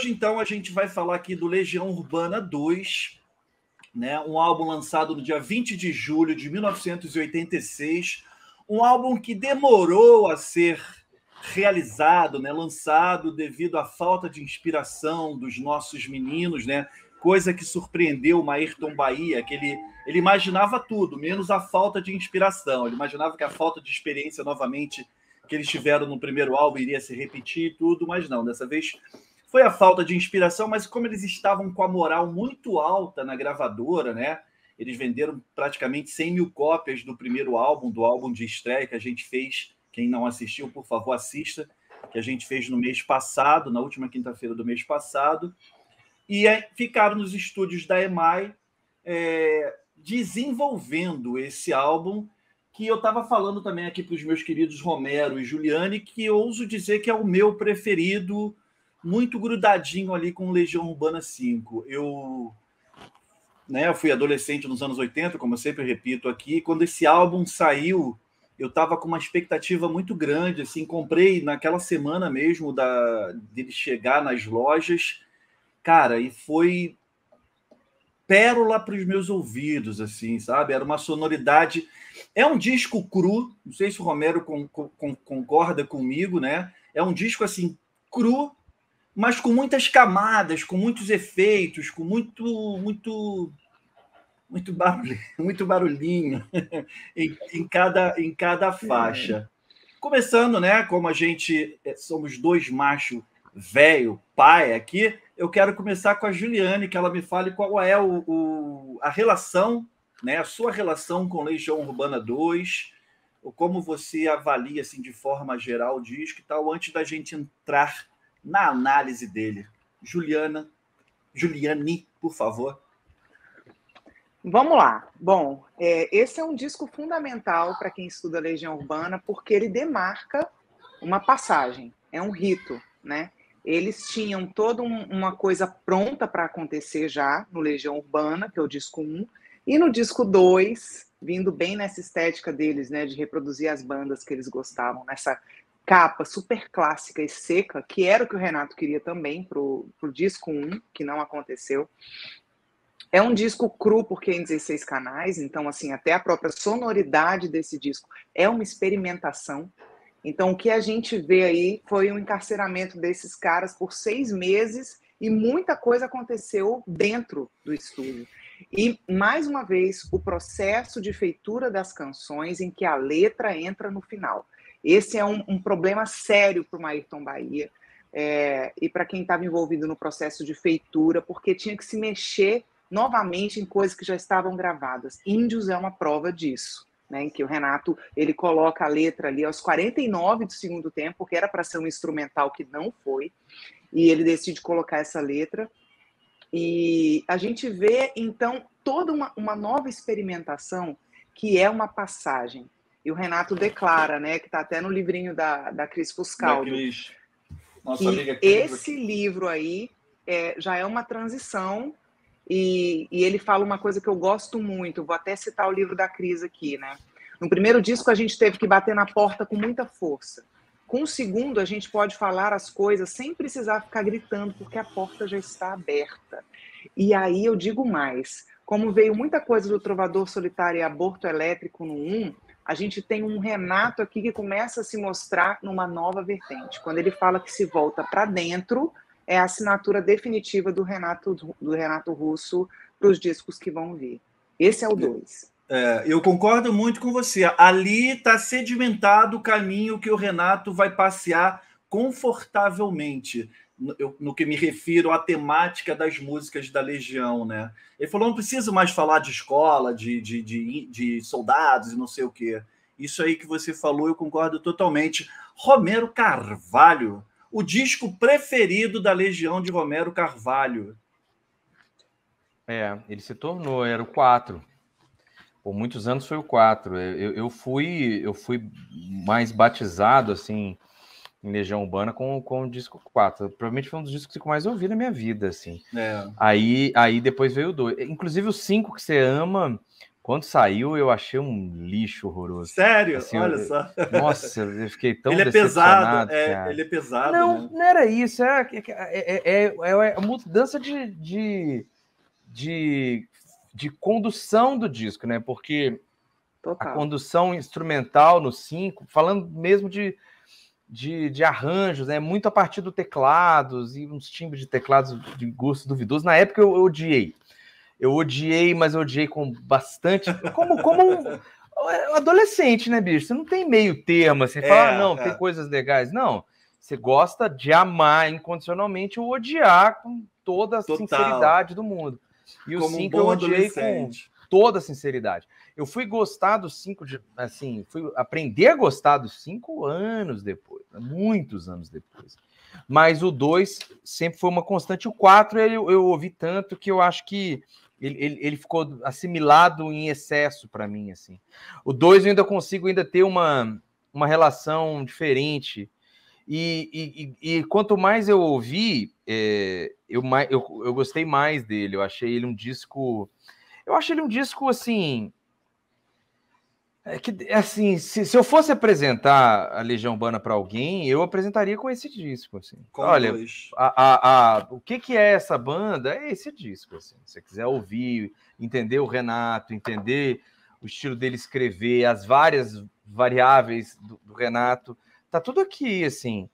Hoje, então, a gente vai falar aqui do Legião Urbana 2, né? um álbum lançado no dia 20 de julho de 1986, um álbum que demorou a ser realizado, né? lançado devido à falta de inspiração dos nossos meninos, né? coisa que surpreendeu o Maírton Bahia, que ele, ele imaginava tudo, menos a falta de inspiração. Ele imaginava que a falta de experiência novamente que eles tiveram no primeiro álbum iria se repetir e tudo, mas não, dessa vez foi a falta de inspiração, mas como eles estavam com a moral muito alta na gravadora, né? Eles venderam praticamente 100 mil cópias do primeiro álbum, do álbum de estreia que a gente fez. Quem não assistiu, por favor, assista, que a gente fez no mês passado, na última quinta-feira do mês passado. E ficaram nos estúdios da EMAI é, desenvolvendo esse álbum que eu estava falando também aqui para os meus queridos Romero e Juliane, que ouso dizer que é o meu preferido muito grudadinho ali com Legião Urbana 5. Eu, né, eu fui adolescente nos anos 80, como eu sempre repito aqui, quando esse álbum saiu, eu estava com uma expectativa muito grande, assim, comprei naquela semana mesmo da dele chegar nas lojas. Cara, e foi pérola para os meus ouvidos, assim, sabe? Era uma sonoridade. É um disco cru, não sei se o Romero con con concorda comigo, né? É um disco assim cru, mas com muitas camadas, com muitos efeitos, com muito muito muito barulhinho, muito barulhinho em, em, cada, em cada é. faixa. Começando, né, como a gente eh, somos dois macho velho, pai aqui, eu quero começar com a Juliane, que ela me fale qual é o, o a relação, né, a sua relação com Legião Urbana 2, ou como você avalia assim de forma geral o disco e tal, antes da gente entrar na análise dele. Juliana, Juliane, por favor. Vamos lá. Bom, é, esse é um disco fundamental para quem estuda a Legião Urbana, porque ele demarca uma passagem, é um rito, né? Eles tinham toda um, uma coisa pronta para acontecer já no Legião Urbana, que é o disco 1, e no disco 2, vindo bem nessa estética deles, né, de reproduzir as bandas que eles gostavam, nessa capa super clássica e seca, que era o que o Renato queria também pro, o disco 1, que não aconteceu. É um disco cru, porque é em 16 canais, então, assim, até a própria sonoridade desse disco é uma experimentação. Então, o que a gente vê aí foi o um encarceramento desses caras por seis meses e muita coisa aconteceu dentro do estúdio. E, mais uma vez, o processo de feitura das canções em que a letra entra no final. Esse é um, um problema sério para o Maírton Bahia é, e para quem estava envolvido no processo de feitura, porque tinha que se mexer novamente em coisas que já estavam gravadas. Índios é uma prova disso. Né, em que o Renato ele coloca a letra ali aos 49 do segundo tempo, que era para ser um instrumental que não foi, e ele decide colocar essa letra. E a gente vê então toda uma, uma nova experimentação que é uma passagem e o Renato declara, né, que está até no livrinho da, da Cris Fuscal. Da Cris. Nossa amiga Cris. Esse livro aí é, já é uma transição e, e, ele fala uma coisa que eu gosto muito, vou até citar o livro da Cris aqui, né? No primeiro disco a gente teve que bater na porta com muita força. Com o segundo a gente pode falar as coisas sem precisar ficar gritando, porque a porta já está aberta. E aí eu digo mais, como veio muita coisa do Trovador Solitário e Aborto Elétrico no 1, um, a gente tem um Renato aqui que começa a se mostrar numa nova vertente. Quando ele fala que se volta para dentro, é a assinatura definitiva do Renato, do Renato Russo para os discos que vão vir. Esse é o 2. É, eu concordo muito com você. Ali está sedimentado o caminho que o Renato vai passear confortavelmente eu, no que me refiro à temática das músicas da Legião, né? Ele falou: não preciso mais falar de escola, de, de, de, de soldados e não sei o quê. Isso aí que você falou, eu concordo totalmente. Romero Carvalho, o disco preferido da Legião de Romero Carvalho. É, ele se tornou, era o 4. Por muitos anos foi o 4. Eu, eu, fui, eu fui mais batizado, assim, em Legião Urbana com, com o disco 4. Provavelmente foi um dos discos que eu mais ouvi na minha vida, assim. É. Aí, aí depois veio o 2. Inclusive o 5 que você ama, quando saiu eu achei um lixo horroroso. Sério? Assim, Olha eu, só. Nossa, eu fiquei tão Ele é pesado, é, ele é pesado. Não, né? não era isso, era, é é é, é, é, é, a mudança de, de, de, de condução do disco, né? Porque Total. a condução instrumental no 5, falando mesmo de de, de arranjos, né? muito a partir do teclados e uns timbres de teclados de gosto duvidoso. Na época eu, eu odiei. Eu odiei, mas eu odiei com bastante. Como, como um, adolescente, né, bicho? Você não tem meio termo, você assim, é, fala, ah, não, é. tem coisas legais. Não. Você gosta de amar incondicionalmente ou odiar com toda a Total. sinceridade do mundo. E o Sim, 5 eu odiei com toda a sinceridade. Eu fui gostar dos cinco, de, assim, fui aprender a gostar dos cinco anos depois, muitos anos depois. Mas o dois sempre foi uma constante. O quatro eu, eu ouvi tanto que eu acho que ele, ele, ele ficou assimilado em excesso para mim, assim. O dois eu ainda consigo ainda ter uma, uma relação diferente. E, e, e, quanto mais eu ouvi, é, eu, eu, eu gostei mais dele. Eu achei ele um disco. Eu achei ele um disco assim. É que, é assim, se, se eu fosse apresentar a Legião Urbana para alguém, eu apresentaria com esse disco, assim. Com Olha, a, a, a, o que, que é essa banda? É esse disco, assim. Se você quiser ouvir, entender o Renato, entender o estilo dele escrever, as várias variáveis do, do Renato, tá tudo aqui, assim.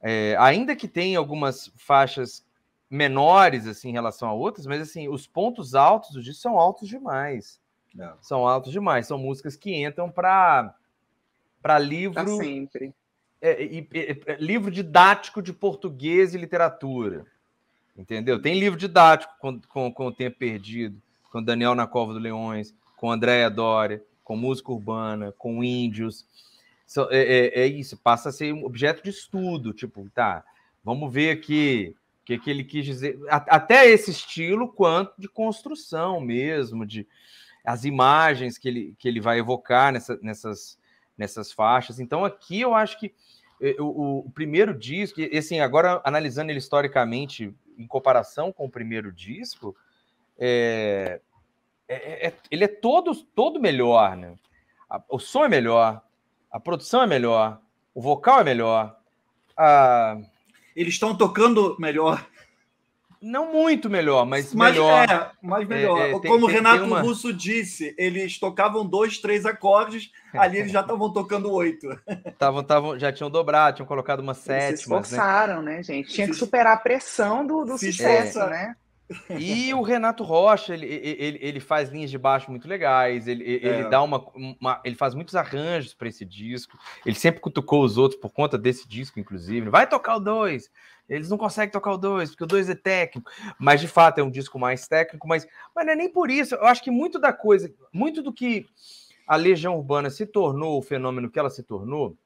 É, ainda que tenha algumas faixas menores, assim, em relação a outras, mas, assim, os pontos altos do disco são altos demais. É. São altos demais. São músicas que entram para para livro. Pra sempre. É, é, livro didático de português e literatura. Entendeu? Tem livro didático com, com, com o Tempo Perdido, com Daniel na Cova do Leões, com Andréa Dória, com música urbana, com índios. So, é, é, é, isso, passa a ser um objeto de estudo. Tipo, tá, vamos ver aqui o que, que ele quis dizer. A, até esse estilo, quanto de construção mesmo, de, as imagens que ele, que ele vai evocar nessa, nessas, nessas faixas. Então, aqui eu acho que é, o, o primeiro disco, e assim, agora analisando ele historicamente, em comparação com o primeiro disco, é, é, é, é, ele é todo, todo melhor, né? A, o som é melhor, a produção é melhor, o vocal é melhor. A... Eles estão tocando melhor. Não muito melhor, mas, mas melhor. É, mas é, melhor. É, é, tem, Como o Renato uma... Russo disse, eles tocavam dois, três acordes, ali eles já estavam tocando oito. Tavam, tavam, já tinham dobrado, tinham colocado uma sétima. Se né? esforçaram, né? né, gente? Tinha que superar a pressão do, do sucesso, né? E o Renato Rocha, ele, ele, ele faz linhas de baixo muito legais, ele, ele é. dá uma, uma, Ele faz muitos arranjos para esse disco. Ele sempre cutucou os outros por conta desse disco, inclusive. Vai tocar o 2. Eles não conseguem tocar o 2, porque o 2 é técnico. Mas de fato é um disco mais técnico, mas, mas não é nem por isso. Eu acho que muito da coisa, muito do que a Legião Urbana se tornou o fenômeno que ela se tornou,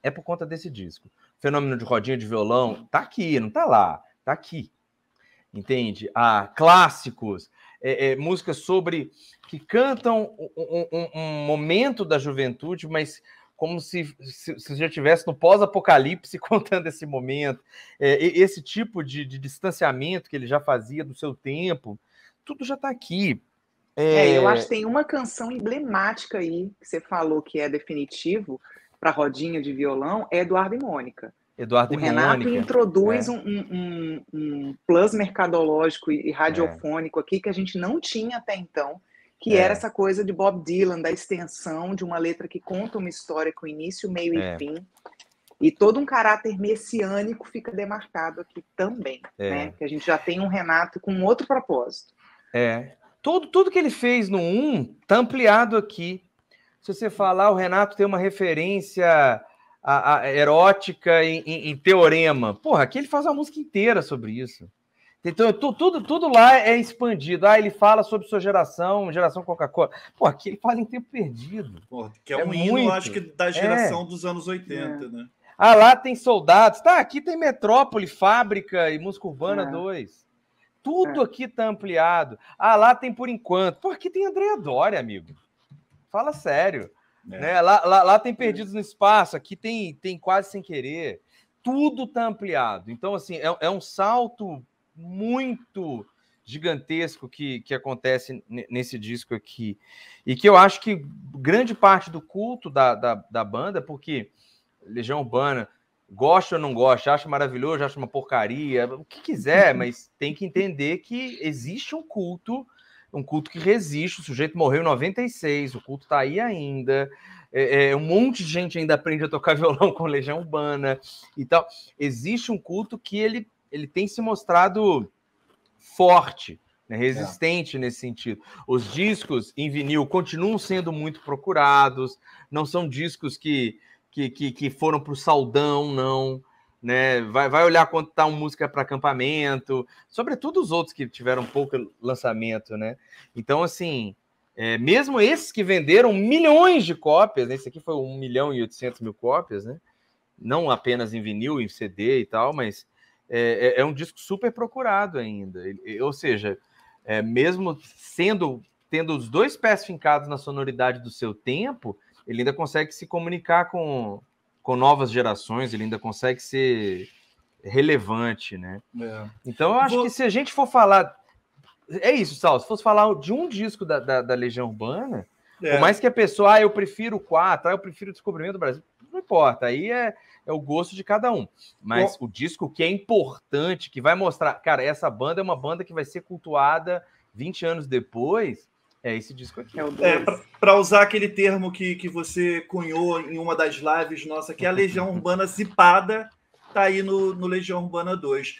é por conta desse disco. O fenômeno de rodinha de violão tá aqui, não tá lá, tá aqui entende? Ah, clássicos, é, é, músicas sobre que cantam um, um, um, momento da juventude, mas como se, se, se já estivesse no pós-apocalipse contando esse momento, é, esse tipo de, de, distanciamento que ele já fazia do seu tempo, tudo já está aqui. É, é... eu acho que tem uma canção emblemática aí que você falou que é definitivo para rodinha de violão, é Eduardo e Mônica. Eduardo o Renato Mônica, introduz é. um, um, um, plus mercadológico e é. radiofônico é. aqui que a gente não tinha até então, que é. era essa coisa de Bob Dylan, da extensão de uma letra que conta uma história com início, meio e é. fim. E todo um caráter messiânico fica demarcado aqui também, é. né? Que a gente já tem um Renato com outro propósito. É. Tudo, tudo que ele fez no 1 um, tá ampliado aqui. Se você falar, o Renato tem uma referência a, a erótica em, em, em, teorema. Porra, aqui ele faz uma música inteira sobre isso. Então, tu, tudo, tudo lá é expandido. Ah, ele fala sobre sua geração, geração Coca-Cola. Pô, aqui ele fala em tempo perdido. Porra, que é, é um muito. hino, acho que, da geração é. dos anos 80, é. né? Ah, lá tem soldados. Tá, aqui tem Metrópole, Fábrica e Música Urbana é. 2. Tudo é. aqui tá ampliado. Ah, lá tem por enquanto. Pô, aqui tem Andréa Doria, amigo. Fala sério. É. Né? Lá, lá, lá, tem é. perdidos no espaço, aqui tem, tem quase sem querer. Tudo está ampliado. Então, assim, é, é, um salto muito gigantesco que, que acontece nesse disco aqui. E que eu acho que grande parte do culto da, da, da banda, porque Legião Urbana, gosta ou não gosta, acha maravilhoso, acha uma porcaria, o que quiser, mas tem que entender que existe um culto um culto que resiste. O sujeito morreu em 96, o culto está aí ainda. É, é, um monte de gente ainda aprende a tocar violão com Legião Urbana e tal. Existe um culto que ele, ele tem se mostrado forte, né, resistente é. nesse sentido. Os discos em vinil continuam sendo muito procurados, não são discos que, que, que, que foram para o saldão, não né? Vai, vai olhar quanto tá uma música para acampamento, sobretudo os outros que tiveram pouco lançamento, né? Então, assim, é, mesmo esses que venderam milhões de cópias, né? Esse aqui foi 1 milhão e 800 mil cópias, né? Não apenas em vinil, em CD e tal, mas é, é, é um disco super procurado ainda. Ou seja, é, mesmo sendo tendo os dois pés fincados na sonoridade do seu tempo, ele ainda consegue se comunicar com, com novas gerações, ele ainda consegue ser relevante, né? É. Então eu acho Vou... que se a gente for falar. É isso, Sal. Se fosse falar de um disco da, da, da Legião Urbana, é. por mais que a pessoa, ah, eu prefiro o 4, ah, eu prefiro o Descobrimento do Brasil, não importa. Aí é, é o gosto de cada um. Mas Bom... o disco que é importante, que vai mostrar, cara, essa banda é uma banda que vai ser cultuada 20 anos depois, é esse disco aqui. É é, para usar aquele termo que, que você cunhou em uma das lives nossa, que é a Legião Urbana Zipada, tá aí no, no Legião Urbana 2.